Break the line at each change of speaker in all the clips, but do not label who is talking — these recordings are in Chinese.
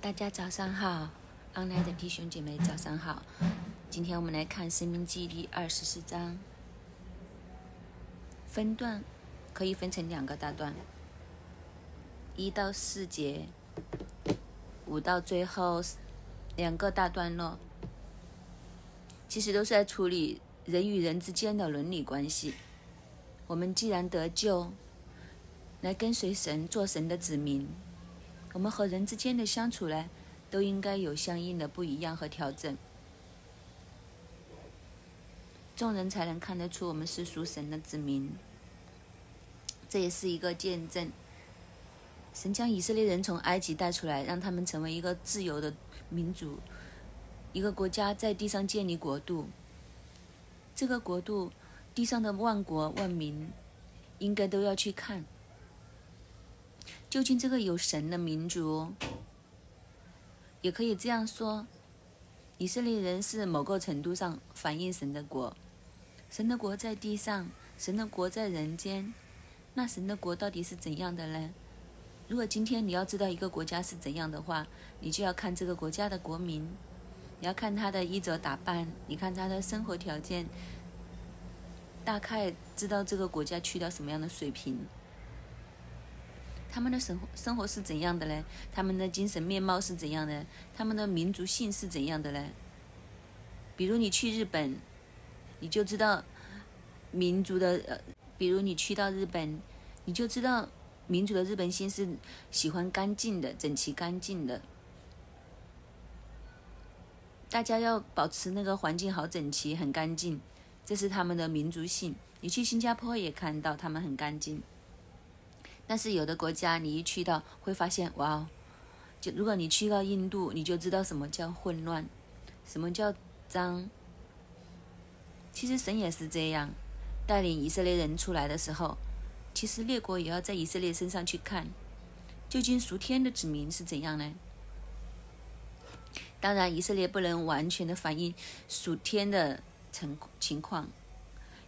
大家早上好，online 的弟兄姐妹早上好。今天我们来看《生命记》第二十四章，分段可以分成两个大段，一到四节，五到最后两个大段落，其实都是在处理人与人之间的伦理关系。我们既然得救，来跟随神，做神的子民。我们和人之间的相处呢，都应该有相应的不一样和调整，众人才能看得出我们是属神的子民，这也是一个见证。神将以色列人从埃及带出来，让他们成为一个自由的民族，一个国家在地上建立国度。这个国度，地上的万国万民，应该都要去看。究竟这个有神的民族，也可以这样说：以色列人是某个程度上反映神的国。神的国在地上，神的国在人间。那神的国到底是怎样的呢？如果今天你要知道一个国家是怎样的话，你就要看这个国家的国民，你要看他的衣着打扮，你看他的生活条件，大概知道这个国家去到什么样的水平。他们的生活生活是怎样的呢？他们的精神面貌是怎样的？他们的民族性是怎样的呢？比如你去日本，你就知道民族的呃，比如你去到日本，你就知道民族的日本性是喜欢干净的、整齐干净的。大家要保持那个环境好、整齐、很干净，这是他们的民族性。你去新加坡也看到他们很干净。但是有的国家，你一去到会发现，哇哦！就如果你去到印度，你就知道什么叫混乱，什么叫脏。其实神也是这样，带领以色列人出来的时候，其实列国也要在以色列身上去看。究竟属天的子民是怎样呢？当然，以色列不能完全的反映属天的成情况，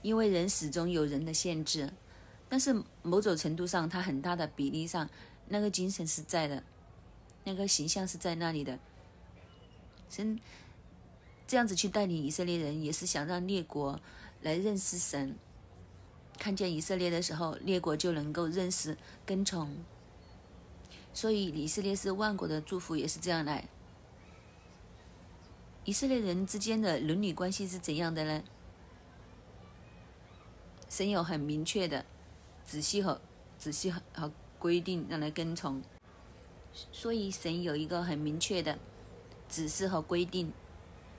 因为人始终有人的限制。但是某种程度上，他很大的比例上，那个精神是在的，那个形象是在那里的。神这样子去带领以色列人，也是想让列国来认识神，看见以色列的时候，列国就能够认识跟从。所以以色列是万国的祝福，也是这样来。以色列人之间的伦理关系是怎样的呢？神有很明确的。仔细和仔细和和规定让他跟从，所以神有一个很明确的指示和规定，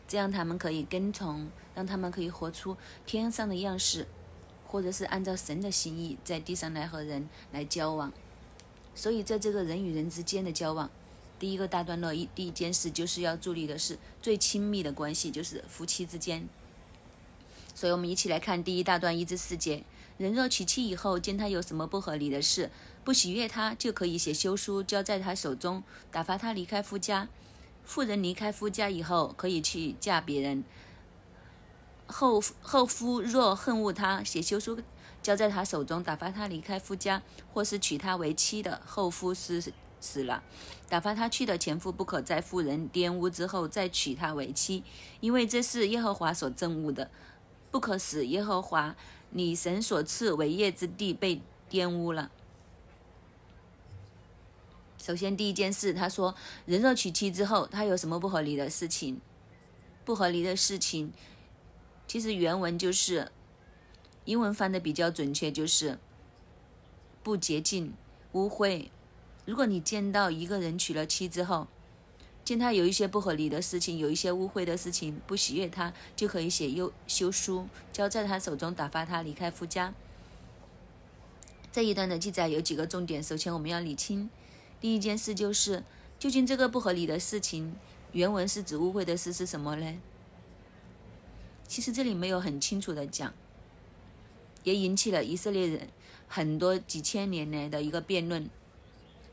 这样他们可以跟从，让他们可以活出天上的样式，或者是按照神的心意在地上来和人来交往。所以，在这个人与人之间的交往，第一个大段落一第一件事就是要注意的是最亲密的关系就是夫妻之间。所以我们一起来看第一大段一至四节。人若娶妻以后，见他有什么不合理的事，不喜悦他，就可以写休书交在他手中，打发他离开夫家。妇人离开夫家以后，可以去嫁别人。后后夫若恨恶他，写休书交在他手中，打发他离开夫家，或是娶她为妻的后夫死死了，打发他去的前夫不可在妇人玷污之后再娶她为妻，因为这是耶和华所憎恶的，不可使耶和华。女神所赐伟业之地被玷污了。首先，第一件事，他说，人若娶妻之后，他有什么不合理的事情？不合理的事情，其实原文就是，英文翻的比较准确，就是不洁净、污秽。如果你见到一个人娶了妻之后，见他有一些不合理的事情，有一些误会的事情，不喜悦他，就可以写休休书，交在他手中，打发他离开夫家。这一段的记载有几个重点。首先，我们要理清第一件事就是，究竟这个不合理的事情，原文是指误会的事是什么呢？其实这里没有很清楚的讲，也引起了以色列人很多几千年来的一个辩论，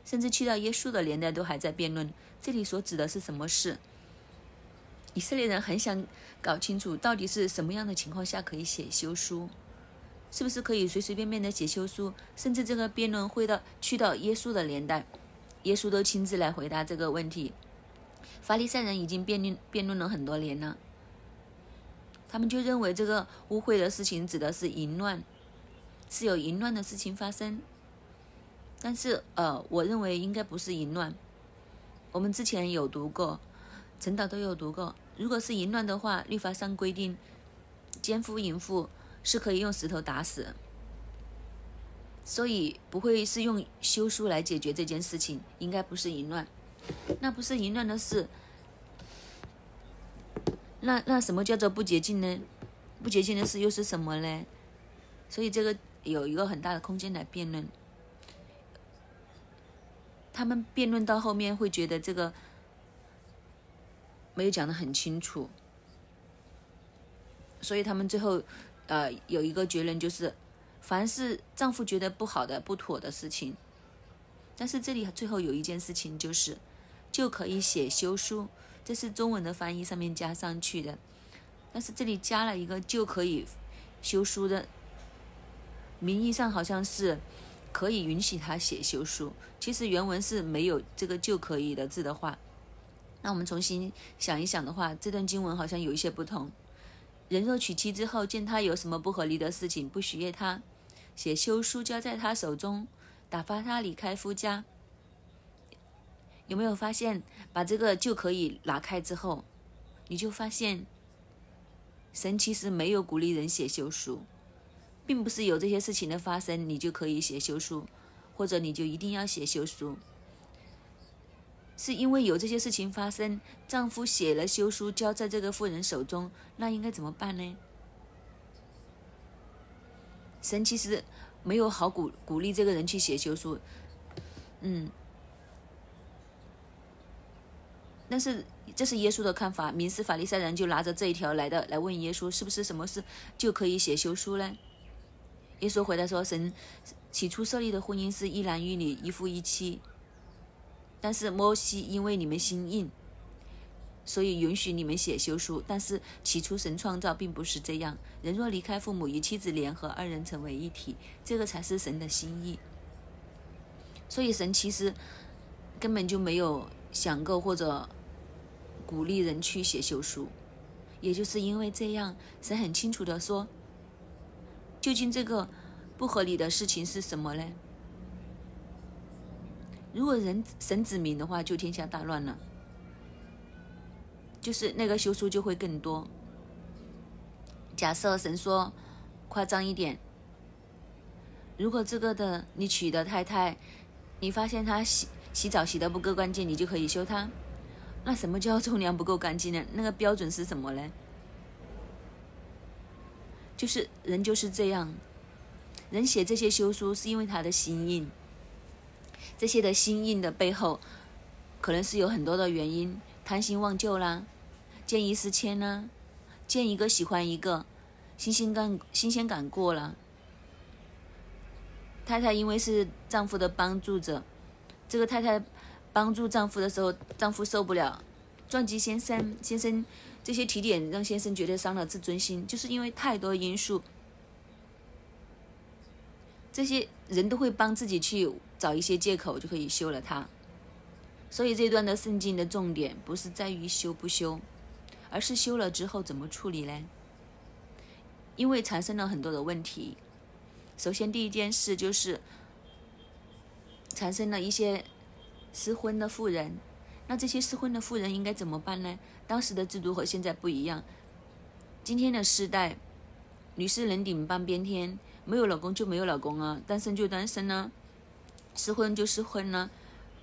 甚至去到耶稣的年代都还在辩论。这里所指的是什么事？以色列人很想搞清楚，到底是什么样的情况下可以写休书，是不是可以随随便便的写休书？甚至这个辩论会到去到耶稣的年代，耶稣都亲自来回答这个问题。法利赛人已经辩论辩论了很多年了，他们就认为这个污秽的事情指的是淫乱，是有淫乱的事情发生。但是，呃，我认为应该不是淫乱。我们之前有读过，陈导都有读过。如果是淫乱的话，律法上规定奸夫淫妇是可以用石头打死，所以不会是用休书来解决这件事情，应该不是淫乱。那不是淫乱的事，那那什么叫做不洁净呢？不洁净的事又是什么呢？所以这个有一个很大的空间来辩论。他们辩论到后面会觉得这个没有讲的很清楚，所以他们最后，呃，有一个结论就是，凡是丈夫觉得不好的、不妥的事情，但是这里最后有一件事情就是，就可以写休书。这是中文的翻译上面加上去的，但是这里加了一个就可以休书的，名义上好像是。可以允许他写休书，其实原文是没有这个就可以的字的话，那我们重新想一想的话，这段经文好像有一些不同。人若娶妻之后，见他有什么不合理的事情，不许悦他，写休书交在他手中，打发他离开夫家。有没有发现，把这个就可以拿开之后，你就发现，神其实没有鼓励人写休书。并不是有这些事情的发生，你就可以写休书，或者你就一定要写休书，是因为有这些事情发生，丈夫写了休书交在这个妇人手中，那应该怎么办呢？神其实没有好鼓鼓励这个人去写休书，嗯，但是这是耶稣的看法，民事法律赛人就拿着这一条来的来问耶稣，是不是什么事就可以写休书呢？耶稣回答说：“神起初设立的婚姻是一男一女，一夫一妻。但是摩西因为你们心硬，所以允许你们写休书。但是起初神创造并不是这样，人若离开父母与妻子联合，二人成为一体，这个才是神的心意。所以神其实根本就没有想过或者鼓励人去写休书。也就是因为这样，神很清楚的说。”究竟这个不合理的事情是什么呢？如果人神子明的话，就天下大乱了，就是那个修书就会更多。假设神说，夸张一点，如果这个的你娶的太太，你发现她洗洗澡洗的不够干净，你就可以修她。那什么叫重量不够干净呢？那个标准是什么呢？就是人就是这样，人写这些休书是因为他的心硬。这些的心硬的背后，可能是有很多的原因：贪心忘旧啦，见异思迁啦，见一个喜欢一个，新鲜感新鲜感过了。太太因为是丈夫的帮助者，这个太太帮助丈夫的时候，丈夫受不了，撞击先生先生。这些提点让先生觉得伤了自尊心，就是因为太多因素，这些人都会帮自己去找一些借口，就可以休了他。所以这段的圣经的重点不是在于修不修，而是修了之后怎么处理呢？因为产生了很多的问题。首先第一件事就是产生了一些失婚的妇人，那这些失婚的妇人应该怎么办呢？当时的制度和现在不一样，今天的时代，女士能顶半边天，没有老公就没有老公啊，单身就单身呢，失婚就失婚呢，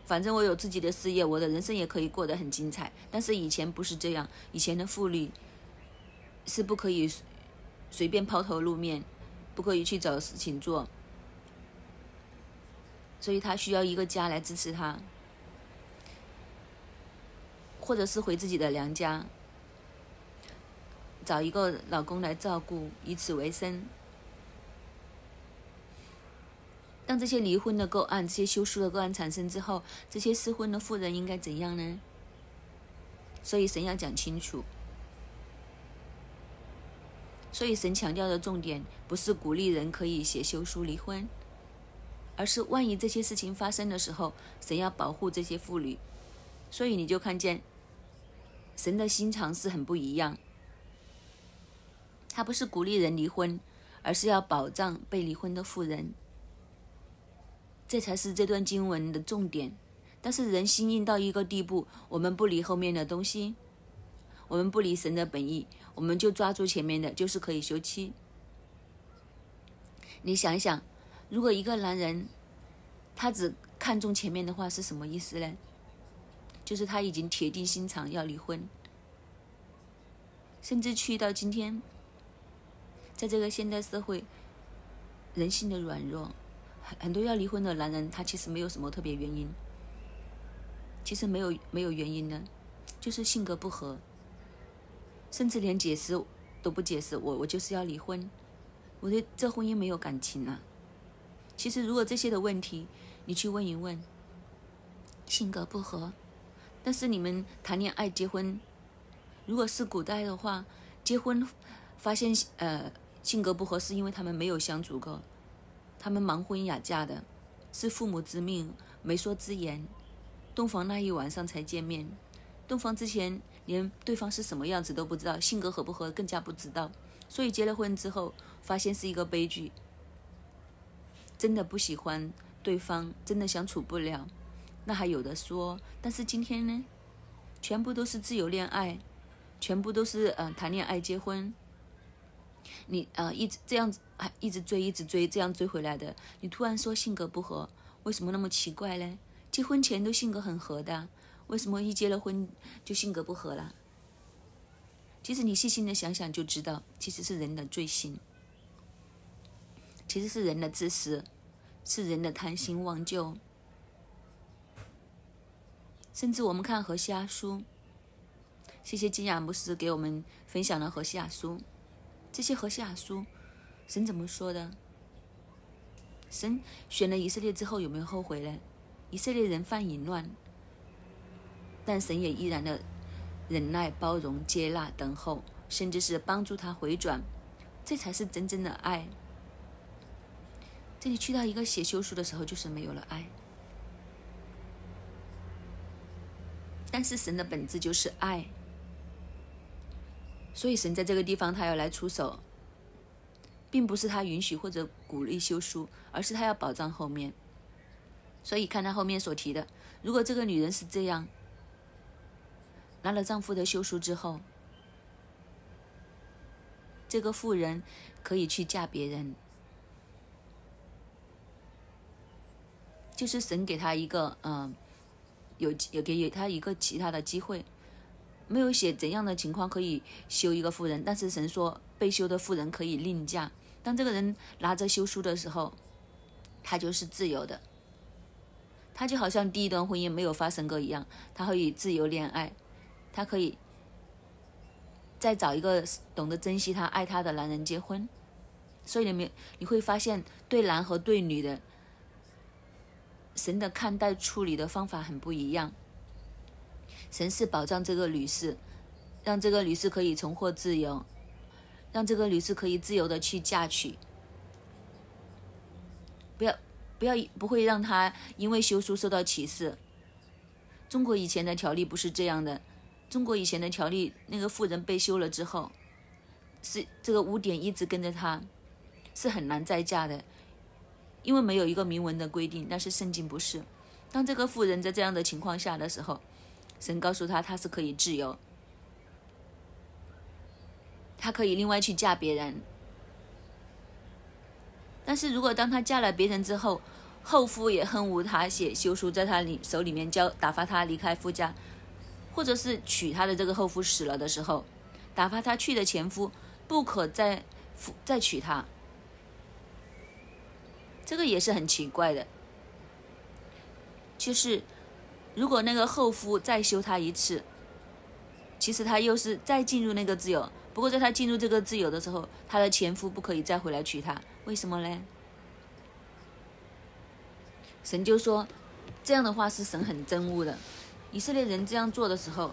反正我有自己的事业，我的人生也可以过得很精彩。但是以前不是这样，以前的妇女是不可以随便抛头露面，不可以去找事情做，所以她需要一个家来支持她。或者是回自己的娘家，找一个老公来照顾，以此为生。当这些离婚的个案、这些休书的个案产生之后，这些失婚的妇人应该怎样呢？所以神要讲清楚。所以神强调的重点不是鼓励人可以写休书离婚，而是万一这些事情发生的时候，神要保护这些妇女。所以你就看见。神的心肠是很不一样，他不是鼓励人离婚，而是要保障被离婚的妇人，这才是这段经文的重点。但是人心硬到一个地步，我们不离后面的东西，我们不离神的本意，我们就抓住前面的，就是可以休妻。你想想，如果一个男人他只看重前面的话，是什么意思呢？就是他已经铁定心肠要离婚，甚至去到今天，在这个现代社会，人性的软弱，很很多要离婚的男人，他其实没有什么特别原因，其实没有没有原因的，就是性格不合，甚至连解释都不解释，我我就是要离婚，我对这婚姻没有感情了。其实如果这些的问题，你去问一问，性格不合。但是你们谈恋爱结婚，如果是古代的话，结婚发现呃性格不合适，因为他们没有相处过，他们盲婚哑嫁的，是父母之命媒妁之言，洞房那一晚上才见面，洞房之前连对方是什么样子都不知道，性格合不合更加不知道，所以结了婚之后发现是一个悲剧，真的不喜欢对方，真的相处不了。那还有的说，但是今天呢，全部都是自由恋爱，全部都是嗯谈恋爱结婚，你啊一直这样子，还一直追一直追，这样追回来的，你突然说性格不合，为什么那么奇怪呢？结婚前都性格很合的，为什么一结了婚就性格不合了？其实你细心的想想就知道，其实是人的罪行，其实是人的自私，是人的贪心忘旧。甚至我们看何西阿书，谢谢金雅牧师给我们分享了何西阿书。这些何西阿书，神怎么说的？神选了以色列之后，有没有后悔呢？以色列人犯淫乱，但神也依然的忍耐、包容、接纳、等候，甚至是帮助他回转，这才是真正的爱。这里去到一个写休书的时候，就是没有了爱。但是神的本质就是爱，所以神在这个地方他要来出手，并不是他允许或者鼓励休书，而是他要保障后面。所以看他后面所提的，如果这个女人是这样拿了丈夫的休书之后，这个妇人可以去嫁别人，就是神给她一个嗯。有有给有他一个其他的机会，没有写怎样的情况可以休一个富人，但是神说被休的富人可以另嫁。当这个人拿着休书的时候，他就是自由的，他就好像第一段婚姻没有发生过一样，他可以自由恋爱，他可以再找一个懂得珍惜他、爱他的男人结婚。所以你们你会发现，对男和对女的。神的看待处理的方法很不一样。神是保障这个女士，让这个女士可以重获自由，让这个女士可以自由的去嫁娶。不要，不要，不会让她因为休书受到歧视。中国以前的条例不是这样的，中国以前的条例，那个妇人被休了之后，是这个污点一直跟着她，是很难再嫁的。因为没有一个明文的规定，但是圣经不是。当这个妇人在这样的情况下的时候，神告诉她，她是可以自由，她可以另外去嫁别人。但是如果当她嫁了别人之后，后夫也恨无她，写休书在她里手里面交，打发她离开夫家，或者是娶她的这个后夫死了的时候，打发她去的前夫不可再再娶她。这个也是很奇怪的，就是如果那个后夫再修她一次，其实她又是再进入那个自由。不过，在她进入这个自由的时候，她的前夫不可以再回来娶她，为什么呢？神就说这样的话是神很憎恶的。以色列人这样做的时候，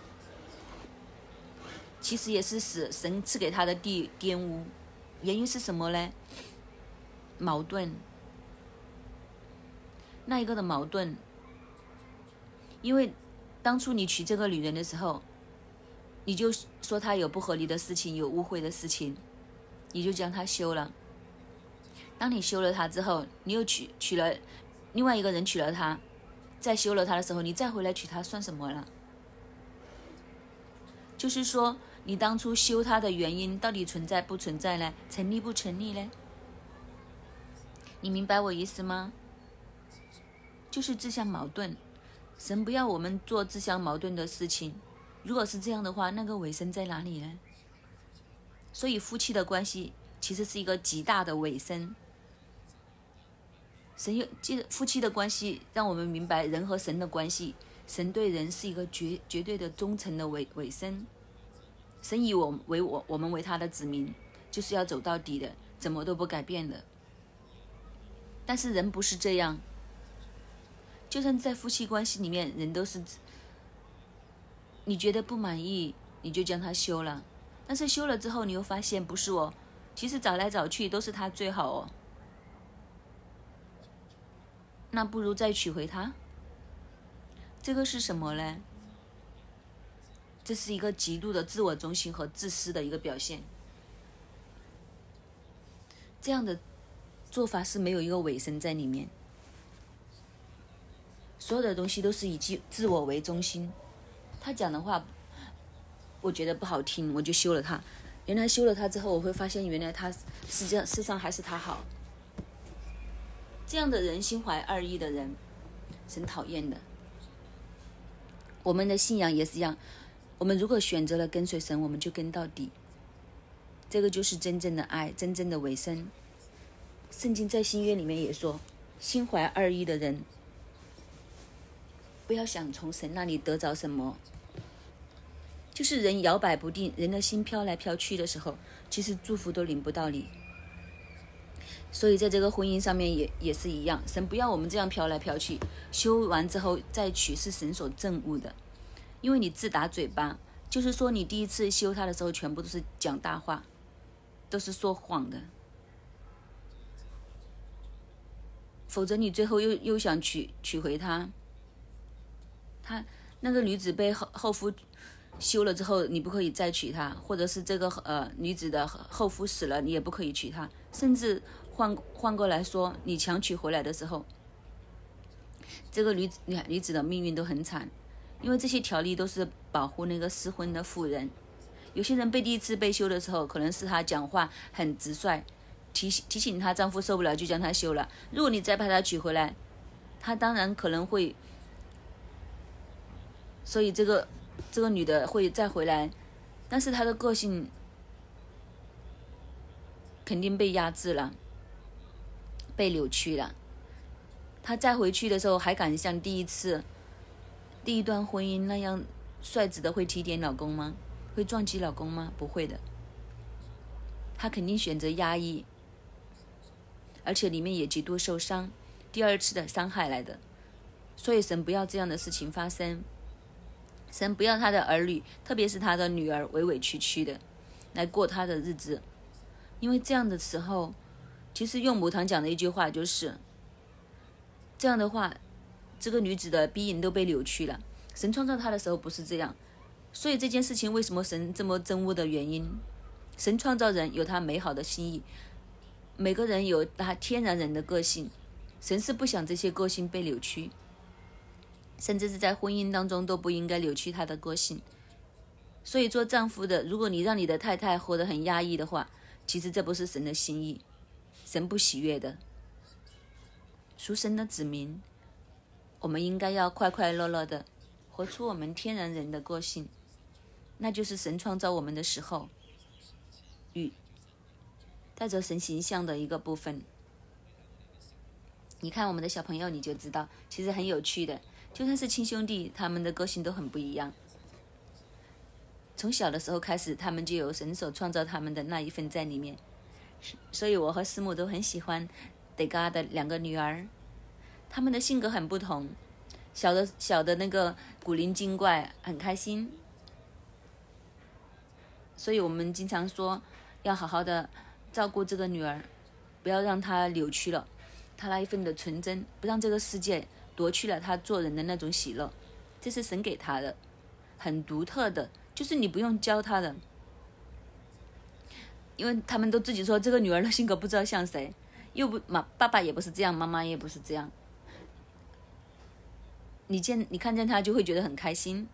其实也是使神赐给他的地玷污。原因是什么呢？矛盾。那一个的矛盾，因为当初你娶这个女人的时候，你就说她有不合理的事情，有误会的事情，你就将她休了。当你休了她之后，你又娶娶了另外一个人娶了她，再休了她的时候，你再回来娶她算什么了？就是说，你当初休她的原因到底存在不存在呢？成立不成立呢？你明白我意思吗？就是自相矛盾，神不要我们做自相矛盾的事情。如果是这样的话，那个尾声在哪里呢？所以夫妻的关系其实是一个极大的尾声。神有，这夫妻的关系，让我们明白人和神的关系。神对人是一个绝绝对的忠诚的尾尾声。神以我为我，我们为他的子民，就是要走到底的，怎么都不改变的。但是人不是这样。就算在夫妻关系里面，人都是，你觉得不满意，你就将他休了。但是休了之后，你又发现不是哦，其实找来找去都是他最好哦。那不如再娶回他。这个是什么呢？这是一个极度的自我中心和自私的一个表现。这样的做法是没有一个尾声在里面。所有的东西都是以自自我为中心，他讲的话，我觉得不好听，我就修了他。原来修了他之后，我会发现原来他实际上、世上还是他好。这样的人心怀二意的人，很讨厌的。我们的信仰也是一样，我们如果选择了跟随神，我们就跟到底。这个就是真正的爱，真正的为身。圣经在新约里面也说，心怀二意的人。不要想从神那里得着什么，就是人摇摆不定，人的心飘来飘去的时候，其实祝福都领不到你。所以在这个婚姻上面也也是一样，神不要我们这样飘来飘去。修完之后再娶是神所憎恶的，因为你自打嘴巴，就是说你第一次修他的时候，全部都是讲大话，都是说谎的，否则你最后又又想娶娶回他。他那个女子被后后夫休了之后，你不可以再娶她；或者是这个呃女子的后夫死了，你也不可以娶她。甚至换换过来说，你强娶回来的时候，这个女子女女子的命运都很惨，因为这些条例都是保护那个失婚的妇人。有些人被第一次被休的时候，可能是她讲话很直率，提提醒她丈夫受不了就将她休了。如果你再把她娶回来，她当然可能会。所以，这个这个女的会再回来，但是她的个性肯定被压制了，被扭曲了。她再回去的时候，还敢像第一次、第一段婚姻那样率直的会提点老公吗？会撞击老公吗？不会的。她肯定选择压抑，而且里面也极度受伤，第二次的伤害来的。所以，神不要这样的事情发生。神不要他的儿女，特别是他的女儿，委委屈屈的来过他的日子，因为这样的时候，其实用母堂讲的一句话就是：这样的话，这个女子的鼻影都被扭曲了。神创造她的时候不是这样，所以这件事情为什么神这么憎恶的原因，神创造人有他美好的心意，每个人有他天然人的个性，神是不想这些个性被扭曲。甚至是在婚姻当中都不应该扭曲他的个性，所以做丈夫的，如果你让你的太太活得很压抑的话，其实这不是神的心意，神不喜悦的。属神的子民，我们应该要快快乐乐的活出我们天然人的个性，那就是神创造我们的时候，与带着神形象的一个部分。你看我们的小朋友，你就知道，其实很有趣的。就算是亲兄弟，他们的个性都很不一样。从小的时候开始，他们就有神所创造他们的那一份在里面，所以我和师母都很喜欢德嘎的两个女儿。他们的性格很不同，小的小的那个古灵精怪，很开心。所以我们经常说，要好好的照顾这个女儿，不要让她扭曲了她那一份的纯真，不让这个世界。夺去了他做人的那种喜乐，这是神给他的，很独特的，就是你不用教他的，因为他们都自己说这个女儿的性格不知道像谁，又不妈爸爸也不是这样，妈妈也不是这样，你见你看见他就会觉得很开心，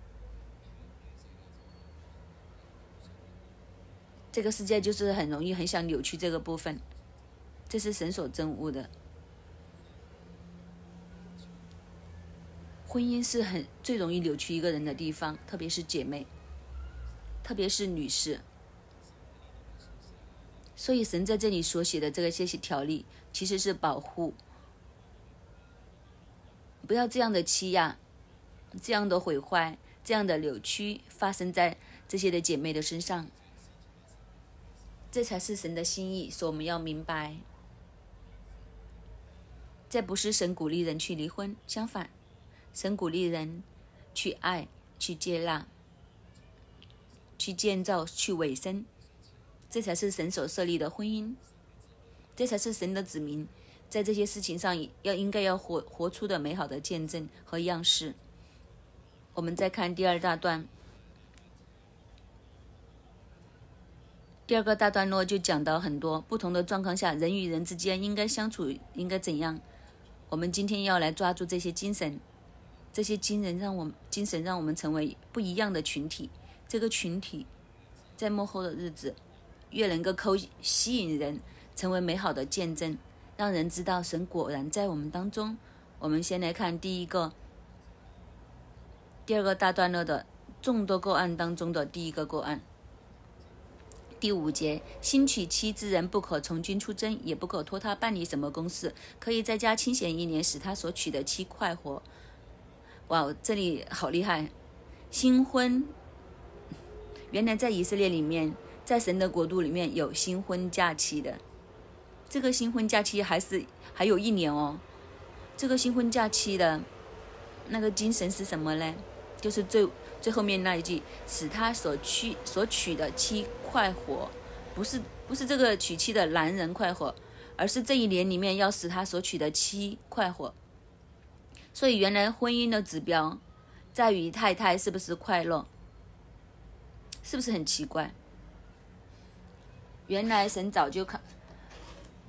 这个世界就是很容易很想扭曲这个部分，这是神所憎恶的。婚姻是很最容易扭曲一个人的地方，特别是姐妹，特别是女士。所以，神在这里所写的这个这些条例，其实是保护，不要这样的欺压、这样的毁坏、这样的扭曲发生在这些的姐妹的身上。这才是神的心意，所以我们要明白，这不是神鼓励人去离婚，相反。神鼓励人去爱、去接纳、去建造、去委身，这才是神所设立的婚姻，这才是神的子民在这些事情上要应该要活活出的美好的见证和样式。我们再看第二大段，第二个大段落就讲到很多不同的状况下，人与人之间应该相处应该怎样。我们今天要来抓住这些精神。这些精神让我们精神让我们成为不一样的群体。这个群体在幕后的日子越能够勾吸引人，成为美好的见证，让人知道神果然在我们当中。我们先来看第一个、第二个大段落的众多个案当中的第一个个案。第五节：新娶妻之人不可从军出征，也不可托他办理什么公事，可以在家清闲一年，使他所娶的妻快活。哇，这里好厉害！新婚，原来在以色列里面，在神的国度里面有新婚假期的。这个新婚假期还是还有一年哦。这个新婚假期的那个精神是什么呢？就是最最后面那一句：“使他所娶所娶的妻快活”，不是不是这个娶妻的男人快活，而是这一年里面要使他所娶的妻快活。所以原来婚姻的指标，在于太太是不是快乐，是不是很奇怪？原来神早就看，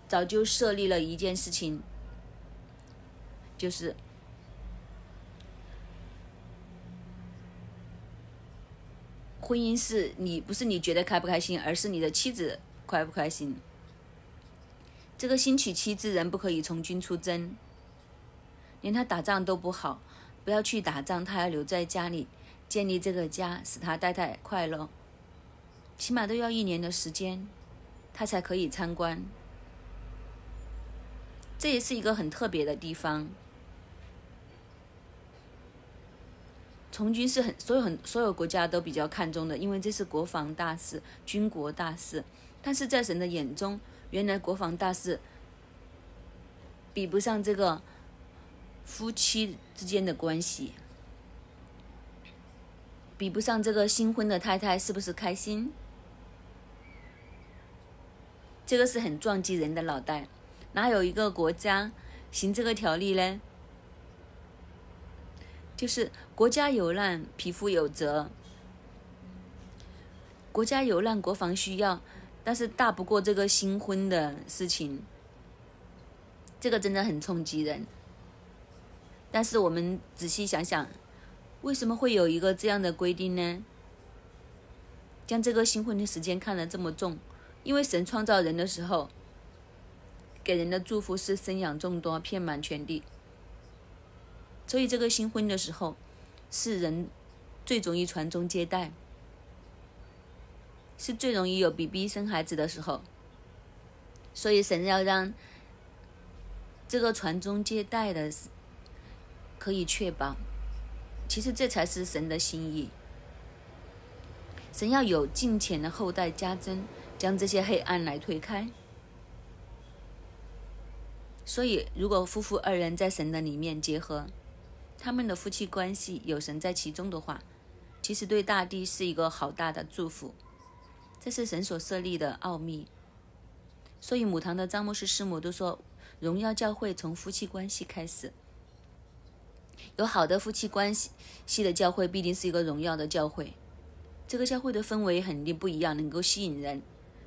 早就设立了一件事情，就是婚姻是你不是你觉得开不开心，而是你的妻子开不开心。这个新娶妻之人不可以从军出征。连他打仗都不好，不要去打仗，他要留在家里建立这个家，使他太太快乐。起码都要一年的时间，他才可以参观。这也是一个很特别的地方。从军是很所有很所有国家都比较看重的，因为这是国防大事、军国大事。但是在神的眼中，原来国防大事比不上这个。夫妻之间的关系比不上这个新婚的太太，是不是开心？这个是很撞击人的脑袋。哪有一个国家行这个条例呢？就是国家有难，匹夫有责。国家有难，国防需要，但是大不过这个新婚的事情。这个真的很冲击人。但是我们仔细想想，为什么会有一个这样的规定呢？将这个新婚的时间看得这么重，因为神创造人的时候，给人的祝福是生养众多，遍满全地。所以这个新婚的时候，是人最容易传宗接代，是最容易有 B B 生孩子的时候。所以神要让这个传宗接代的。可以确保，其实这才是神的心意。神要有尽前的后代加增，将这些黑暗来推开。所以，如果夫妇二人在神的里面结合，他们的夫妻关系有神在其中的话，其实对大地是一个好大的祝福。这是神所设立的奥秘。所以，母堂的张牧师师母都说：“荣耀教会从夫妻关系开始。”有好的夫妻关系系的教会，必定是一个荣耀的教会。这个教会的氛围肯定不一样，能够吸引人。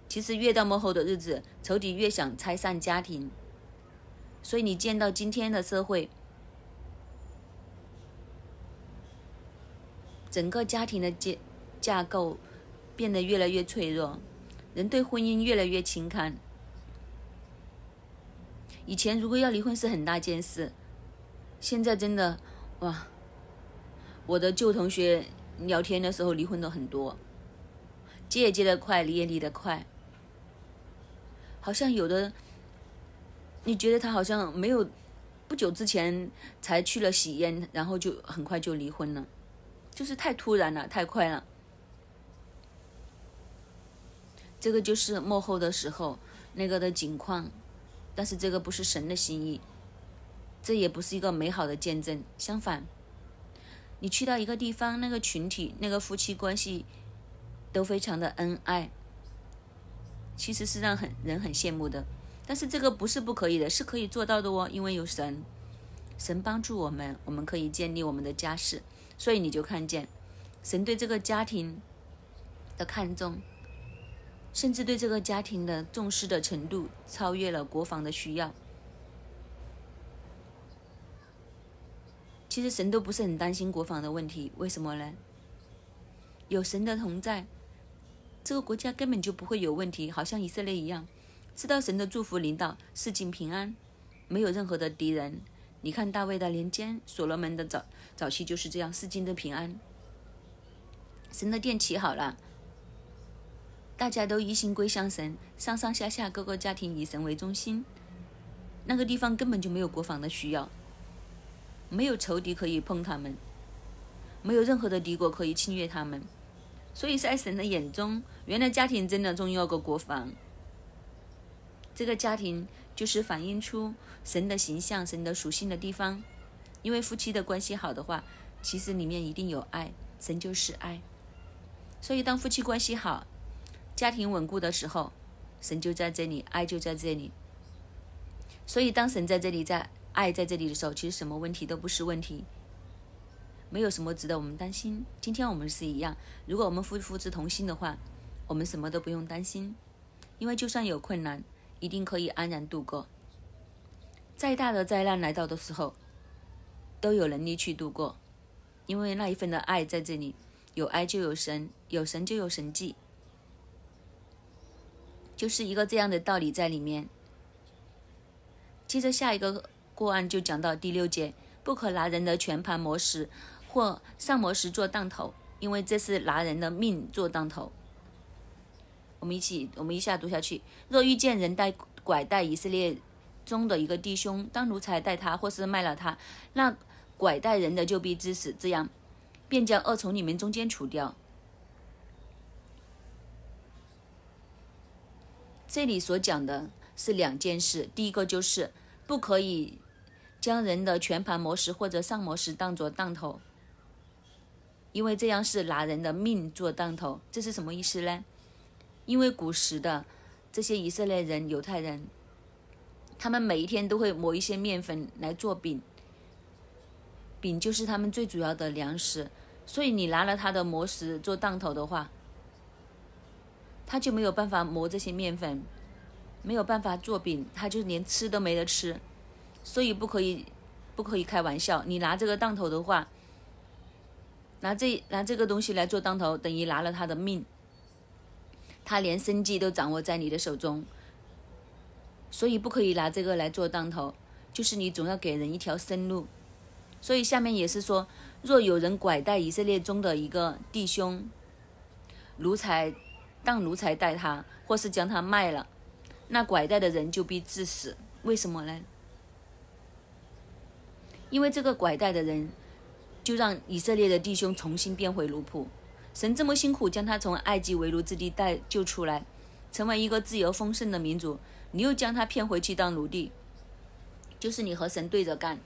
其实越到末后的日子，仇敌越想拆散家庭，所以你见到今天的社会，整个家庭的架架构变得越来越脆弱，人对婚姻越来越轻看。以前如果要离婚是很大件事。现在真的，哇！我的旧同学聊天的时候，离婚的很多，接也接的快，离也离得快。好像有的，你觉得他好像没有不久之前才去了喜宴，然后就很快就离婚了，就是太突然了，太快了。这个就是幕后的时候那个的景况，但是这个不是神的心意。这也不是一个美好的见证，相反，你去到一个地方，那个群体、那个夫妻关系都非常的恩爱，其实是让很人很羡慕的。但是这个不是不可以的，是可以做到的哦，因为有神，神帮助我们，我们可以建立我们的家室。所以你就看见，神对这个家庭的看重，甚至对这个家庭的重视的程度，超越了国防的需要。其实神都不是很担心国防的问题，为什么呢？有神的同在，这个国家根本就不会有问题，好像以色列一样，知道神的祝福领导，四境平安，没有任何的敌人。你看大卫的年间，所罗门的早早期就是这样，四境的平安。神的殿起好了，大家都一心归向神，上上下下各个家庭以神为中心，那个地方根本就没有国防的需要。没有仇敌可以碰他们，没有任何的敌国可以侵略他们，所以在神的眼中，原来家庭真的重要过国防。这个家庭就是反映出神的形象、神的属性的地方，因为夫妻的关系好的话，其实里面一定有爱，神就是爱。所以当夫妻关系好、家庭稳固的时候，神就在这里，爱就在这里。所以当神在这里在。爱在这里的时候，其实什么问题都不是问题，没有什么值得我们担心。今天我们是一样，如果我们夫夫之同心的话，我们什么都不用担心，因为就算有困难，一定可以安然度过。再大的灾难来到的时候，都有能力去度过，因为那一份的爱在这里，有爱就有神，有神就有神迹，就是一个这样的道理在里面。接着下一个。过案就讲到第六节，不可拿人的全盘磨石，或上磨石做当头，因为这是拿人的命做当头。我们一起，我们一下读下去。若遇见人带拐带以色列中的一个弟兄，当奴才带他，或是卖了他，那拐带人的就必致死，这样便将恶从你们中间除掉。这里所讲的是两件事，第一个就是不可以。将人的全盘磨石或者上磨石当作当头，因为这样是拿人的命做当头，这是什么意思呢？因为古时的这些以色列人、犹太人，他们每一天都会磨一些面粉来做饼，饼就是他们最主要的粮食，所以你拿了他的磨石做当头的话，他就没有办法磨这些面粉，没有办法做饼，他就连吃都没得吃。所以不可以，不可以开玩笑。你拿这个当头的话，拿这拿这个东西来做当头，等于拿了他的命，他连生计都掌握在你的手中。所以不可以拿这个来做当头，就是你总要给人一条生路。所以下面也是说，若有人拐带以色列中的一个弟兄，奴才当奴才带他，或是将他卖了，那拐带的人就必致死。为什么呢？因为这个拐带的人，就让以色列的弟兄重新变回奴仆。神这么辛苦将他从埃及为奴之地带救出来，成为一个自由丰盛的民族，你又将他骗回去当奴隶，就是你和神对着干。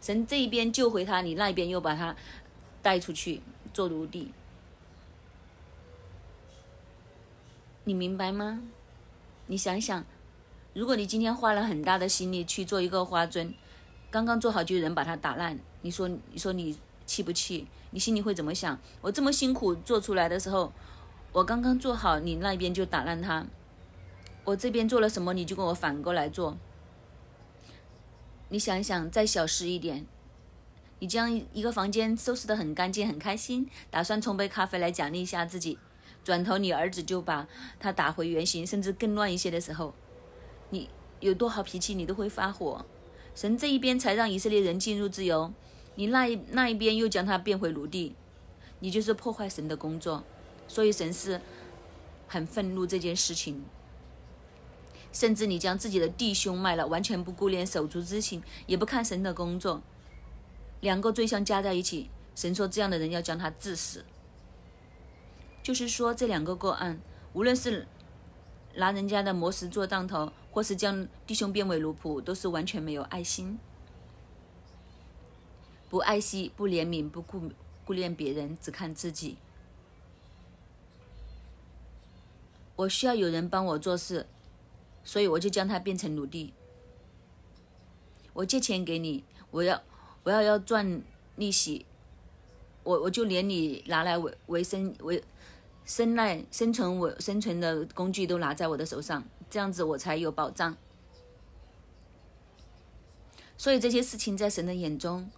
神这一边救回他，你那一边又把他带出去做奴隶，你明白吗？你想想，如果你今天花了很大的心力去做一个花樽。刚刚做好就有人把它打烂，你说你说你气不气？你心里会怎么想？我这么辛苦做出来的时候，我刚刚做好，你那边就打烂它。我这边做了什么你就跟我反过来做？你想想再小事一点，你将一个房间收拾得很干净很开心，打算冲杯咖啡来奖励一下自己，转头你儿子就把它打回原形，甚至更乱一些的时候，你有多好脾气你都会发火。神这一边才让以色列人进入自由，你那一那一边又将他变回奴隶，你就是破坏神的工作，所以神是很愤怒这件事情。甚至你将自己的弟兄卖了，完全不顾念手足之情，也不看神的工作，两个罪相加在一起，神说这样的人要将他致死。就是说这两个个案，无论是。拿人家的魔石做当头，或是将弟兄变为奴仆，都是完全没有爱心，不爱惜、不怜悯、不顾顾念别人，只看自己。我需要有人帮我做事，所以我就将他变成奴隶。我借钱给你，我要我要要赚利息，我我就连你拿来维维生维。生赖生存我生存的工具都拿在我的手上，这样子我才有保障。所以这些事情在神的眼中，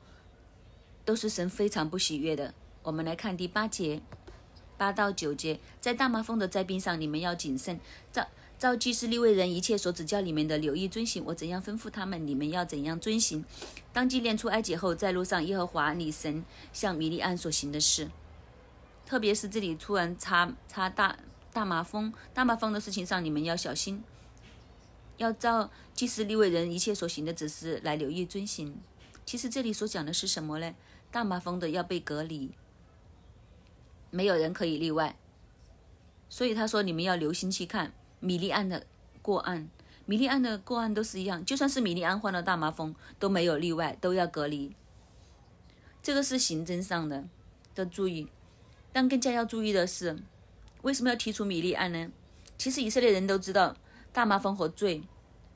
都是神非常不喜悦的。我们来看第八节，八到九节，在大麻风的灾病上，你们要谨慎。造造祭司立位人，一切所指教你们的，留意遵行。我怎样吩咐他们，你们要怎样遵行。当纪念出埃及后，在路上，耶和华你神向米利安所行的事。特别是这里突然插插大大麻风、大麻风的事情上，你们要小心，要照既是立位人一切所行的指示来留意遵行。其实这里所讲的是什么呢？大麻风的要被隔离，没有人可以例外。所以他说，你们要留心去看米利安的过案，米利安的过案都是一样，就算是米利安患了大麻风都没有例外，都要隔离。这个是刑侦上的的注意。但更加要注意的是，为什么要提出米利安呢？其实以色列人都知道，大麻风和罪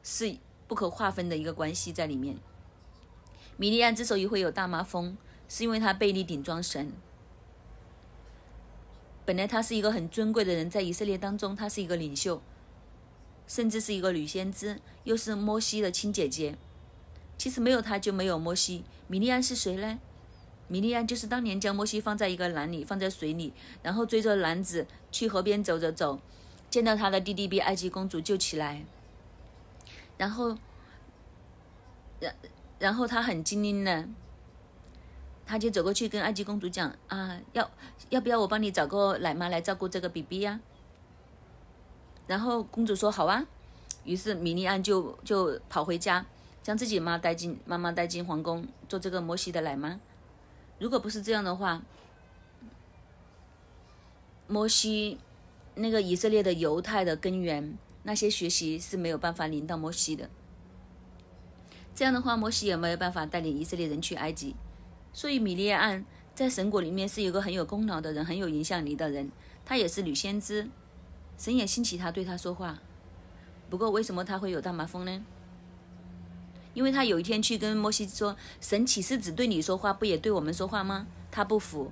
是不可划分的一个关系在里面。米利安之所以会有大麻风，是因为他背离顶撞神。本来他是一个很尊贵的人，在以色列当中，他是一个领袖，甚至是一个女先知，又是摩西的亲姐姐。其实没有他，就没有摩西。米利安是谁呢？米利安就是当年将摩西放在一个篮里，放在水里，然后追着篮子去河边走着走，见到他的弟弟被埃及公主救起来，然后，然然后他很精灵呢，他就走过去跟埃及公主讲啊，要要不要我帮你找个奶妈来照顾这个 B B 呀？然后公主说好啊，于是米利安就就跑回家，将自己妈带进妈妈带进皇宫做这个摩西的奶妈。如果不是这样的话，摩西那个以色列的犹太的根源，那些学习是没有办法领到摩西的。这样的话，摩西也没有办法带领以色列人去埃及。所以米利安在神国里面是一个很有功劳的人，很有影响力的人，他也是女先知，神也兴起他对他说话。不过，为什么他会有大麻风呢？因为他有一天去跟摩西说：“神岂是只对你说话，不也对我们说话吗？”他不服，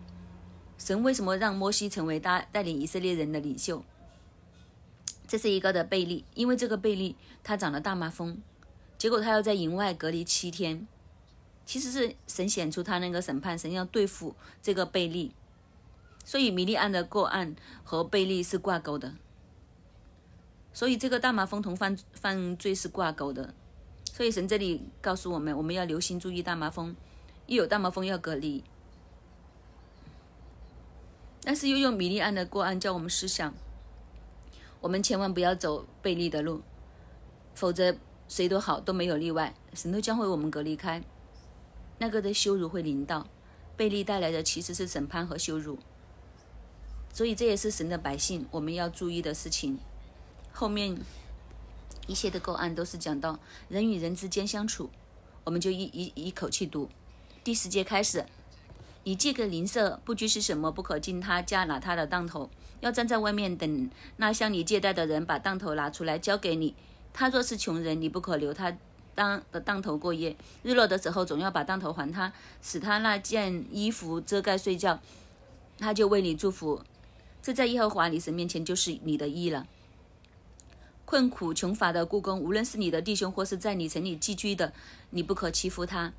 神为什么让摩西成为大带领以色列人的领袖？这是一个的贝利，因为这个贝利他长了大麻风，结果他要在营外隔离七天。其实是神显出他那个审判，神要对付这个贝利，所以米利安的过案和贝利是挂钩的，所以这个大麻风同犯犯罪是挂钩的。所以神这里告诉我们，我们要留心注意大麻风，一有大麻风要隔离。但是又用米利安的过案教我们思想，我们千万不要走背离的路，否则谁都好都没有例外，神都将会我们隔离开。那个的羞辱会临到，背离带来的其实是审判和羞辱。所以这也是神的百姓我们要注意的事情。后面。一切的个案都是讲到人与人之间相处，我们就一一一口气读。第十节开始，你借个邻舍，不拘是什么，不可进他家拿他的当头，要站在外面等。那向你借贷的人把当头拿出来交给你。他若是穷人，你不可留他当的当头过夜。日落的时候，总要把当头还他，使他那件衣服遮盖睡觉，他就为你祝福。这在耶和华你神面前就是你的义了。困苦穷乏的雇工，无论是你的弟兄，或是在你城里寄居的，你不可欺负他，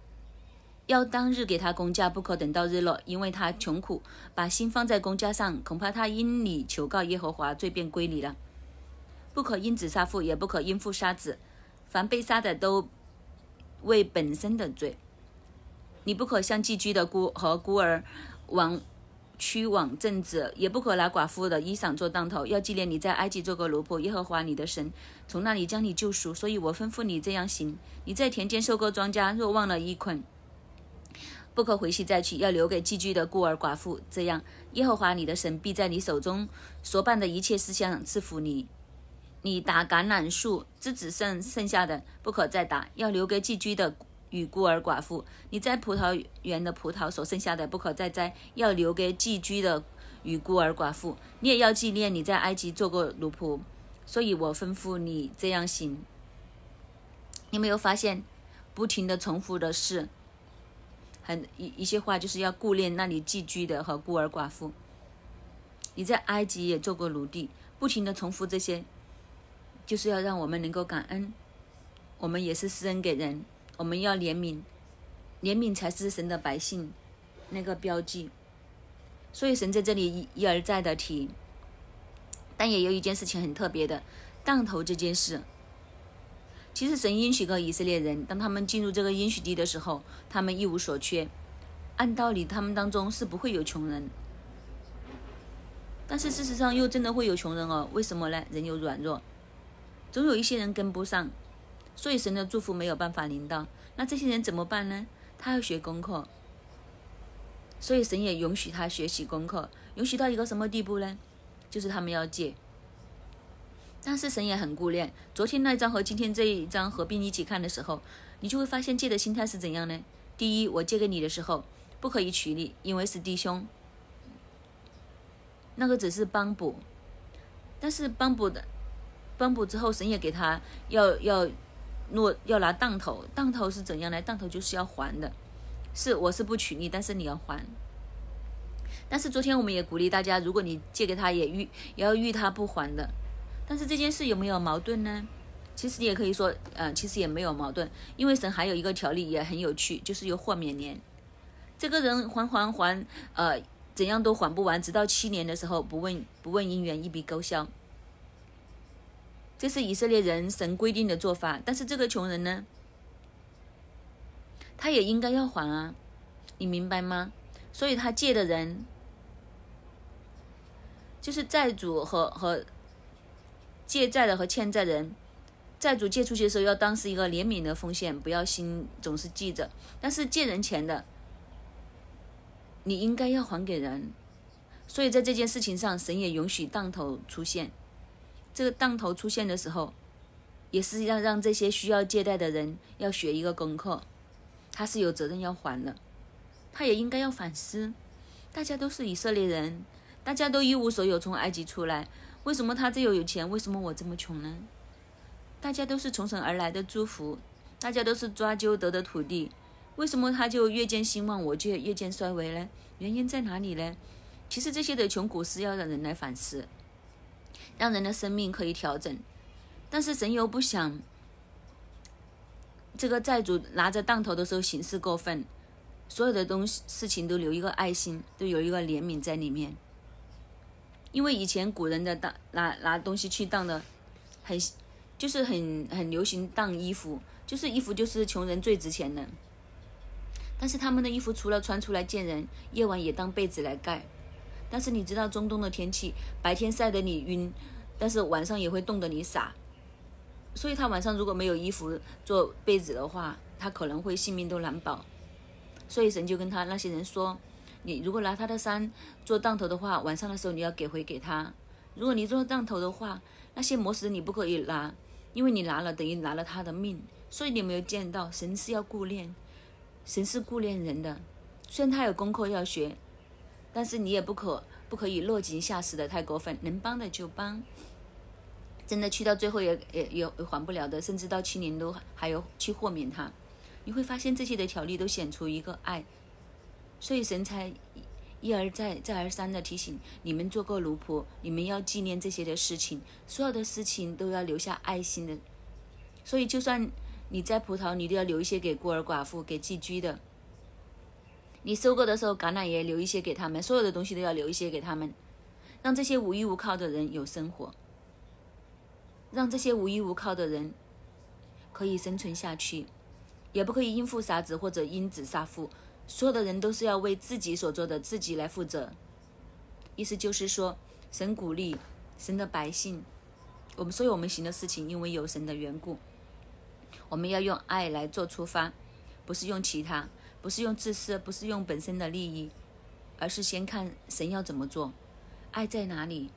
要当日给他工价，不可等到日落，因为他穷苦，把心放在工价上，恐怕他因你求告耶和华罪便归你了。不可因子杀父，也不可因父杀子，凡被杀的都为本身的罪。你不可向寄居的孤和孤儿往。去往正直，也不可拿寡妇的衣裳做当头，要纪念你在埃及做过奴仆。耶和华你的神从那里将你救赎，所以我吩咐你这样行：你在田间收割庄稼，若忘了一捆，不可回去再去，要留给寄居的孤儿寡妇。这样，耶和华你的神必在你手中所办的一切事项赐福你。你打橄榄树，枝子剩剩下的不可再打，要留给寄居的。与孤儿寡妇，你摘葡萄园的葡萄所剩下的不可再摘，要留给寄居的与孤儿寡妇。你也要纪念你在埃及做过奴仆，所以我吩咐你这样行。你没有发现，不停的重复的是很一一些话，就是要顾念那里寄居的和孤儿寡妇。你在埃及也做过奴隶，不停的重复这些，就是要让我们能够感恩，我们也是施恩给人。我们要怜悯，怜悯才是神的百姓，那个标记。所以神在这里一而再的提，但也有一件事情很特别的，当头这件事。其实神应许过以色列人，当他们进入这个应许地的时候，他们一无所缺，按道理他们当中是不会有穷人。但是事实上又真的会有穷人哦，为什么呢？人有软弱，总有一些人跟不上。所以神的祝福没有办法领到，那这些人怎么办呢？他要学功课，所以神也允许他学习功课，允许到一个什么地步呢？就是他们要借，但是神也很顾念。昨天那章和今天这一章合并一起看的时候，你就会发现借的心态是怎样呢？第一，我借给你的时候不可以取利，因为是弟兄，那个只是帮补，但是帮补的帮补之后，神也给他要要。若要拿当头，当头是怎样来？当头就是要还的，是我是不娶你，但是你要还。但是昨天我们也鼓励大家，如果你借给他也预也要预他不还的，但是这件事有没有矛盾呢？其实你也可以说，嗯，其实也没有矛盾，因为神还有一个条例也很有趣，就是有豁免年。这个人还还还，呃，怎样都还不完，直到七年的时候不问不问姻缘一笔勾销。这是以色列人神规定的做法，但是这个穷人呢，他也应该要还啊，你明白吗？所以，他借的人，就是债主和和借债的和欠债人，债主借出去的时候要当时一个怜悯的奉献，不要心总是记着。但是借人钱的，你应该要还给人。所以在这件事情上，神也允许当头出现。这个当头出现的时候，也是要让这些需要借贷的人要学一个功课，他是有责任要还的，他也应该要反思。大家都是以色列人，大家都一无所有从埃及出来，为什么他这又有钱，为什么我这么穷呢？大家都是从神而来的祝福，大家都是抓阄得的土地，为什么他就越见兴旺，我就越见衰微呢？原因在哪里呢？其实这些的穷苦是要让人来反思。让人的生命可以调整，但是神又不想这个债主拿着当头的时候行事过分，所有的东西事情都留一个爱心，都有一个怜悯在里面。因为以前古人的当拿拿东西去当的，很就是很很流行当衣服，就是衣服就是穷人最值钱的。但是他们的衣服除了穿出来见人，夜晚也当被子来盖。但是你知道中东的天气，白天晒得你晕，但是晚上也会冻得你傻。所以他晚上如果没有衣服做被子的话，他可能会性命都难保。所以神就跟他那些人说：“你如果拿他的山做当头的话，晚上的时候你要给回给他。如果你做当头的话，那些魔石你不可以拿，因为你拿了等于拿了他的命。所以你没有见到神是要顾念，神是顾念人的，虽然他有功课要学。”但是你也不可不可以落井下石的太过分，能帮的就帮。真的去到最后也也也还不了的，甚至到七年都还有去豁免他。你会发现这些的条例都显出一个爱，所以神才一而再再而三的提醒你们做个奴仆，你们要纪念这些的事情，所有的事情都要留下爱心的。所以就算你在葡萄，你都要留一些给孤儿寡妇给寄居的。你收购的时候，橄榄叶留一些给他们，所有的东西都要留一些给他们，让这些无依无靠的人有生活，让这些无依无靠的人可以生存下去，也不可以因父杀子或者因子杀父。所有的人都是要为自己所做的自己来负责。意思就是说，神鼓励神的百姓，我们所有我们行的事情，因为有神的缘故，我们要用爱来做出发，不是用其他。不是用自私，不是用本身的利益，而是先看神要怎么做，爱在哪里。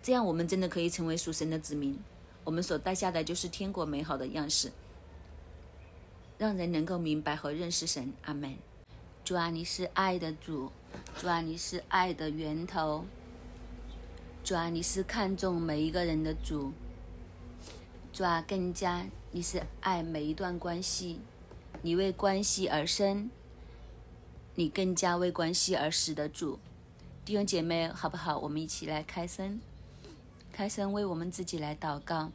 这样我们真的可以成为属神的子民，我们所带下的就是天国美好的样式，让人能够明白和认识神。阿门。主啊，你是爱的主，主啊，你是爱的源头，主啊，你是看重每一个人的主，主啊，更加你是爱每一段关系。你为关系而生，你更加为关系而死的主，弟兄姐妹，好不好？我们一起来开声，开声为我们自己来祷告。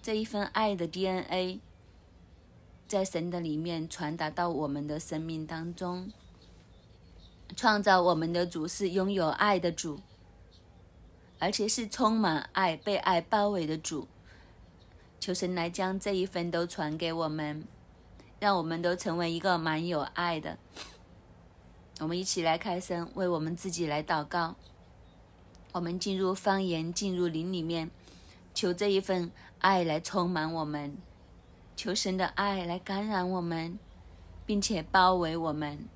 这一份爱的 DNA，在神的里面传达到我们的生命当中，创造我们的主是拥有爱的主，而且是充满爱、被爱包围的主。求神来将这一份都传给我们。让我们都成为一个蛮有爱的。我们一起来开声，为我们自己来祷告。我们进入方言，进入灵里面，求这一份爱来充满我们，求神的爱来感染我们，并且包围我们，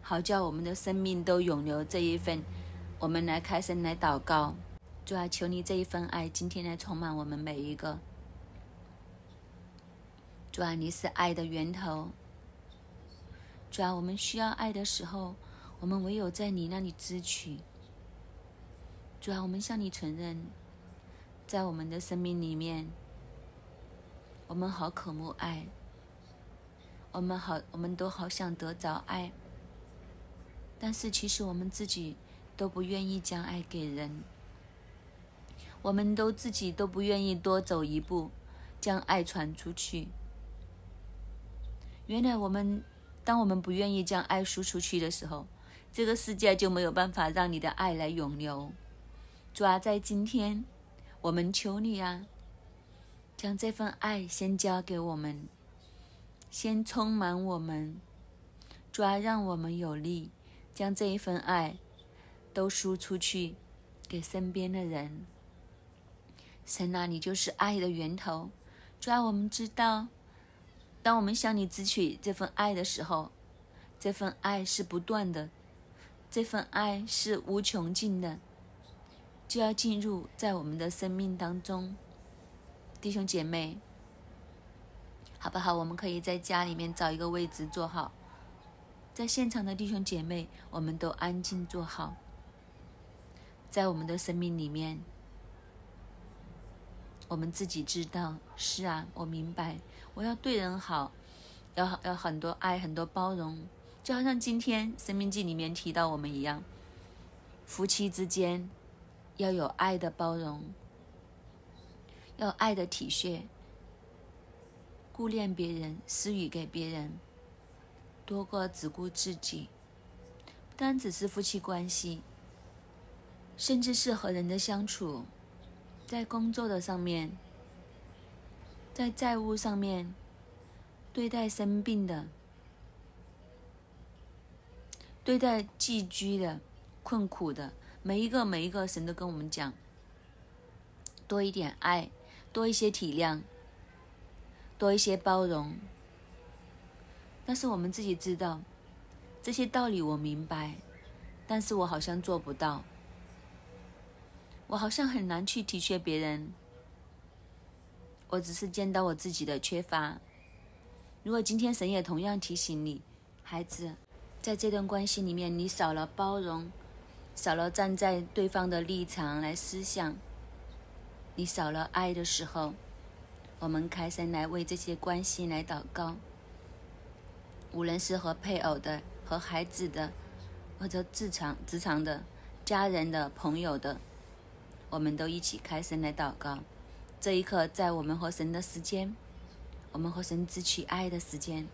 好叫我们的生命都涌流这一份。我们来开声来祷告，主啊，求你这一份爱今天来充满我们每一个。主啊，你是爱的源头。主啊，我们需要爱的时候，我们唯有在你那里支取。主啊，我们向你承认，在我们的生命里面，我们好渴慕爱，我们好，我们都好想得着爱。但是其实我们自己都不愿意将爱给人，我们都自己都不愿意多走一步，将爱传出去。原来我们，当我们不愿意将爱输出去的时候，这个世界就没有办法让你的爱来永留。主啊，在今天，我们求你啊，将这份爱先交给我们，先充满我们。主啊，让我们有力，将这一份爱都输出去，给身边的人。神呐，你就是爱的源头。主啊，我们知道。当我们向你支取这份爱的时候，这份爱是不断的，这份爱是无穷尽的，就要进入在我们的生命当中，弟兄姐妹，好不好？我们可以在家里面找一个位置坐好，在现场的弟兄姐妹，我们都安静坐好，在我们的生命里面。我们自己知道，是啊，我明白，我要对人好，要要很多爱，很多包容，就好像今天《生命记》里面提到我们一样，夫妻之间要有爱的包容，要爱的体恤，顾念别人，施予给别人，多过只顾自己，不单只是夫妻关系，甚至是和人的相处。在工作的上面，在债务上面，对待生病的，对待寄居的、困苦的，每一个每一个神都跟我们讲：多一点爱，多一些体谅，多一些包容。但是我们自己知道，这些道理我明白，但是我好像做不到。我好像很难去体恤别人，我只是见到我自己的缺乏。如果今天神也同样提醒你，孩子，在这段关系里面你少了包容，少了站在对方的立场来思想，你少了爱的时候，我们开神来为这些关系来祷告，无论是和配偶的、和孩子的，或者职场职场的、家人的、朋友的。我们都一起开神来祷告，这一刻在我们和神的时间，我们和神支取爱的时间，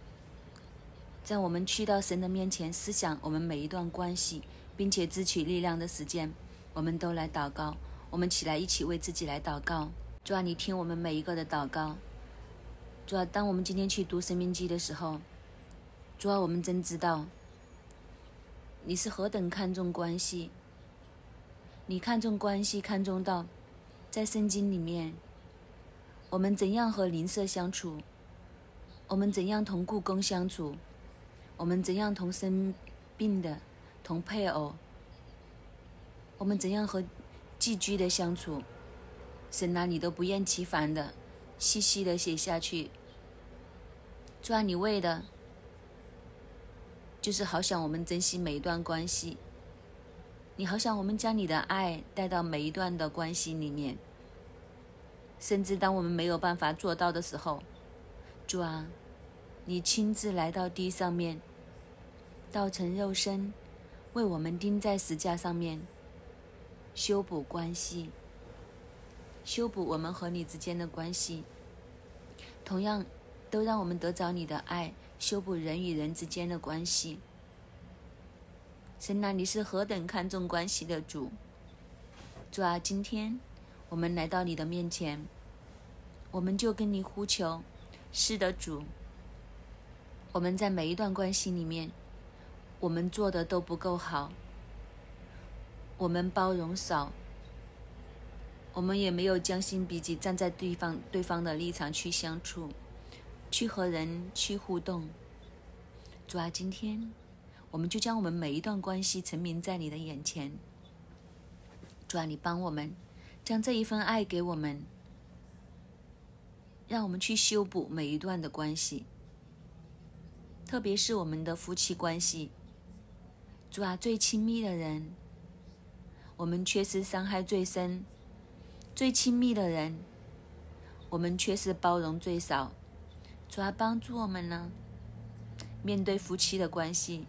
在我们去到神的面前思想我们每一段关系，并且支取力量的时间，我们都来祷告。我们起来一起为自己来祷告。主啊，你听我们每一个的祷告。主啊，当我们今天去读神明记的时候，主啊，我们真知道你是何等看重关系。你看重关系，看重到在圣经里面，我们怎样和邻舍相处？我们怎样同故宫相处？我们怎样同生病的、同配偶？我们怎样和寄居的相处？神拿你都不厌其烦的细细的写下去，抓你为的，就是好想我们珍惜每一段关系。你好想我们将你的爱带到每一段的关系里面，甚至当我们没有办法做到的时候，主啊，你亲自来到地上面，道成肉身，为我们钉在石架上面，修补关系，修补我们和你之间的关系，同样都让我们得着你的爱，修补人与人之间的关系。神呐，你是何等看重关系的主，主啊！今天我们来到你的面前，我们就跟你呼求，是的，主。我们在每一段关系里面，我们做的都不够好，我们包容少，我们也没有将心比己，站在对方对方的立场去相处，去和人去互动。主啊，今天。我们就将我们每一段关系沉迷在你的眼前。主啊，你帮我们将这一份爱给我们，让我们去修补每一段的关系，特别是我们的夫妻关系。主啊，最亲密的人，我们确实伤害最深；最亲密的人，我们确实包容最少。主啊，帮助我们呢，面对夫妻的关系。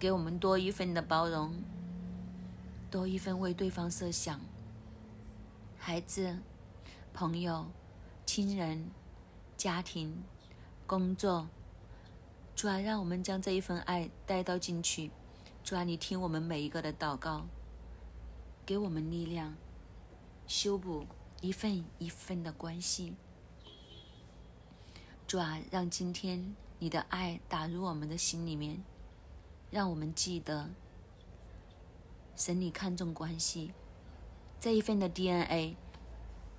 给我们多一份的包容，多一份为对方设想。孩子、朋友、亲人、家庭、工作，主啊，让我们将这一份爱带到进去。主啊，你听我们每一个的祷告，给我们力量，修补一份一份的关系。主啊，让今天你的爱打入我们的心里面。让我们记得，神你看重关系这一份的 DNA，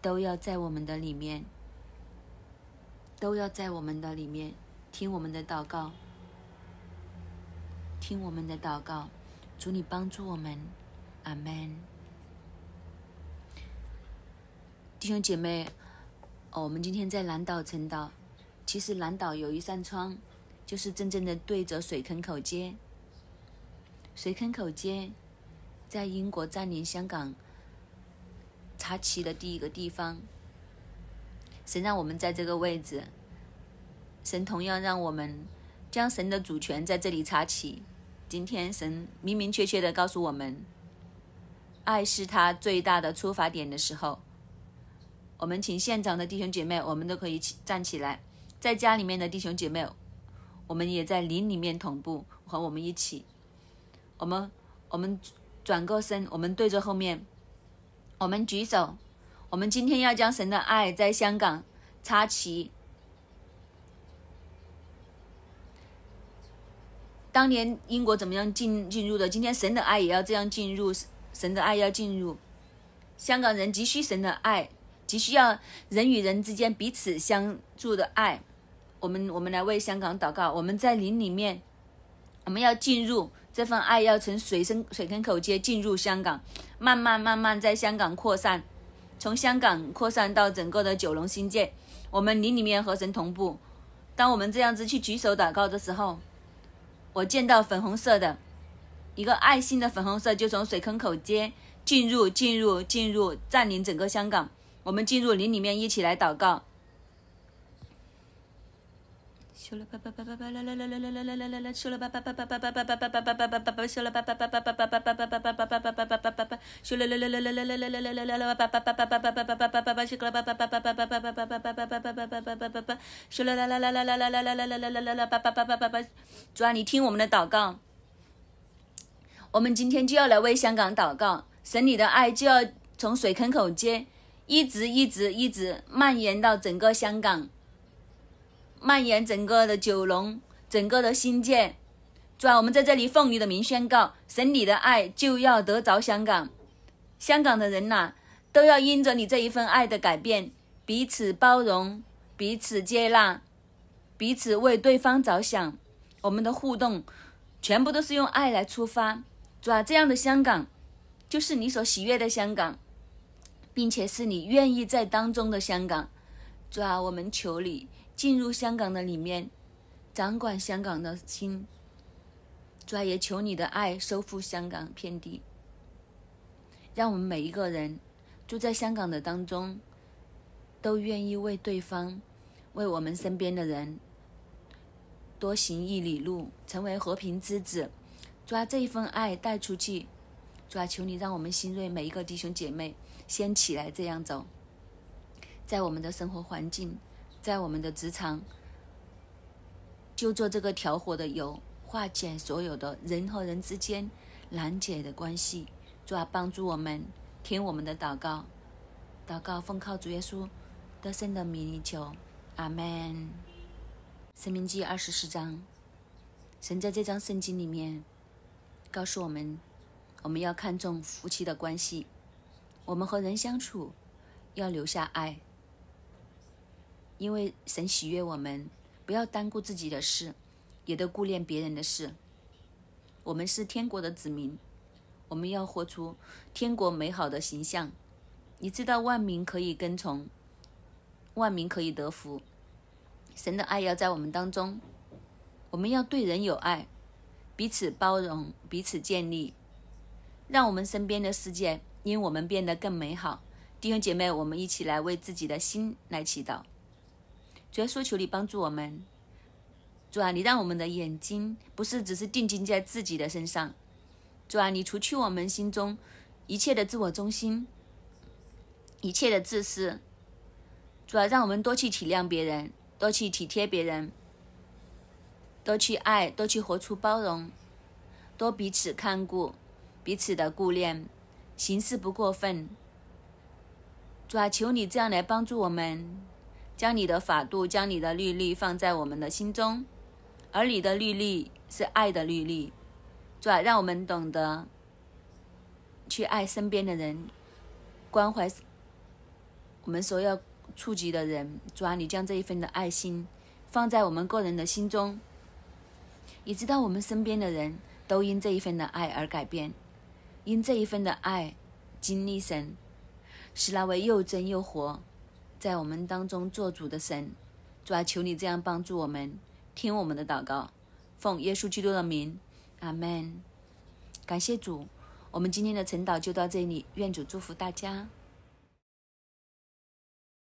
都要在我们的里面，都要在我们的里面听我们的祷告，听我们的祷告，主你帮助我们，阿门。弟兄姐妹，哦，我们今天在南岛晨岛，其实南岛有一扇窗，就是真正的对着水坑口街。水坑口街，在英国占领香港插旗的第一个地方。神让我们在这个位置，神同样让我们将神的主权在这里插起。今天神明明确确的告诉我们，爱是他最大的出发点的时候，我们请现场的弟兄姐妹，我们都可以起站起来。在家里面的弟兄姐妹，我们也在灵里面同步和我们一起。我们我们转过身，我们对着后面，我们举手，我们今天要将神的爱在香港插旗。当年英国怎么样进进入的？今天神的爱也要这样进入，神的爱要进入。香港人急需神的爱，急需要人与人之间彼此相助的爱。我们我们来为香港祷告。我们在林里面，我们要进入。这份爱要从水深水坑口街进入香港，慢慢慢慢在香港扩散，从香港扩散到整个的九龙新界。我们林里面和神同步。当我们这样子去举手祷告的时候，我见到粉红色的，一个爱心的粉红色就从水坑口街进入进入进入占领整个香港。我们进入林里面一起来祷告。啦啦啦啦啦啦啦啦啦！啦啦啦啦啦啦啦啦啦！啦啦啦啦啦啦啦啦啦！啦啦啦啦啦啦啦啦啦！啦啦啦啦啦啦啦啦啦！主啊，你听我们的祷告，我们今天就要来为香港祷告，神你的爱就要从水坑口街一直一直一直蔓延到整个香港。蔓延整个的九龙，整个的新界，主啊，我们在这里奉你的名宣告，神你的爱就要得着香港，香港的人呐，都要因着你这一份爱的改变，彼此包容，彼此接纳，彼此为对方着想，我们的互动全部都是用爱来出发，主啊，这样的香港就是你所喜悦的香港，并且是你愿意在当中的香港，主啊，我们求你。进入香港的里面，掌管香港的心。主啊，也求你的爱收复香港遍地，让我们每一个人住在香港的当中，都愿意为对方，为我们身边的人多行一里路，成为和平之子，抓这一份爱带出去，主啊，求你让我们新锐每一个弟兄姐妹先起来这样走在我们的生活环境。在我们的职场，就做这个调和的油，化解所有的人和人之间难解的关系，主要帮助我们听我们的祷告。祷告奉靠主耶稣得胜的名里求，阿门。《生命记》二十四章，神在这张圣经里面告诉我们，我们要看重夫妻的关系，我们和人相处要留下爱。因为神喜悦我们，不要单顾自己的事，也都顾念别人的事。我们是天国的子民，我们要活出天国美好的形象。你知道，万民可以跟从，万民可以得福。神的爱要在我们当中，我们要对人有爱，彼此包容，彼此建立，让我们身边的世界因我们变得更美好。弟兄姐妹，我们一起来为自己的心来祈祷。主要说求你帮助我们，主啊，你让我们的眼睛不是只是定睛在自己的身上，主啊，你除去我们心中一切的自我中心，一切的自私，主啊，让我们多去体谅别人，多去体贴别人，多去爱，多去活出包容，多彼此看顾，彼此的顾念，行事不过分。主啊，求你这样来帮助我们。将你的法度，将你的律例放在我们的心中，而你的律例是爱的律例，主啊，让我们懂得去爱身边的人，关怀我们所要触及的人。主啊，你将这一份的爱心放在我们个人的心中，也知道我们身边的人都因这一份的爱而改变，因这一份的爱经历神，使那位又真又活。在我们当中做主的神，主啊，求你这样帮助我们，听我们的祷告，奉耶稣基督的名，阿门。感谢主，我们今天的晨祷就到这里，愿主祝福大家。